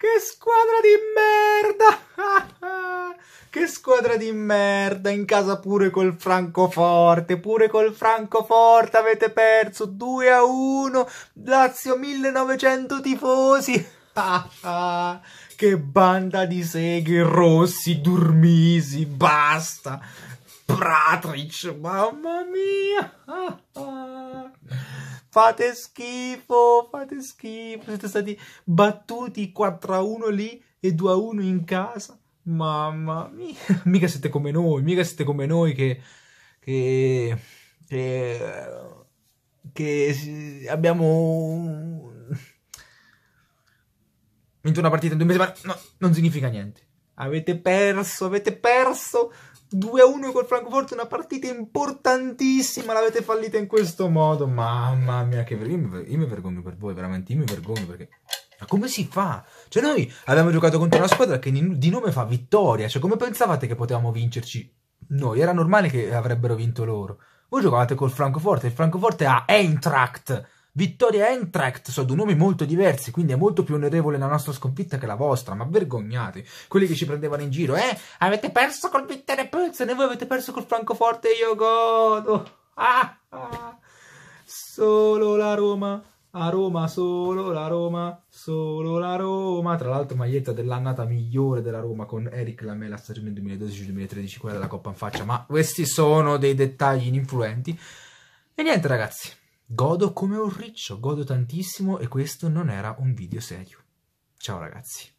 Che squadra di merda! che squadra di merda! In casa pure col Francoforte, pure col Francoforte avete perso 2 a 1. Lazio 1900 tifosi. che banda di seghe rossi, Durmisi, basta. Pratric, mamma mia! Fate schifo, fate schifo, siete stati battuti 4 a 1 lì e 2 a 1 in casa. Mamma mia, mica siete come noi, mica siete come noi che, che, che, che abbiamo vinto una partita in due mesi, ma no, non significa niente. Avete perso, avete perso 2-1 col Francoforte, una partita importantissima, l'avete fallita in questo modo. Mamma mia, che io, mi, io mi vergogno per voi, veramente, io mi vergogno perché... Ma come si fa? Cioè noi abbiamo giocato contro una squadra che di nome fa vittoria, cioè come pensavate che potevamo vincerci noi? Era normale che avrebbero vinto loro. Voi giocavate col Francoforte, il Francoforte ha Eintracht, Vittoria Eintracht sono due nomi molto diversi, quindi è molto più onorevole la nostra sconfitta che la vostra, ma vergognate, quelli che ci prendevano in giro, eh, avete perso col Vittoria Pilsen e voi avete perso col Francoforte e io godo, ah, ah, solo la Roma, a Roma, solo la Roma, solo la Roma, tra l'altro maglietta dell'annata migliore della Roma con Eric Lamela stagione 2012-2013, quella della Coppa in faccia, ma questi sono dei dettagli ininfluenti, e niente ragazzi. Godo come un riccio, godo tantissimo e questo non era un video serio. Ciao ragazzi.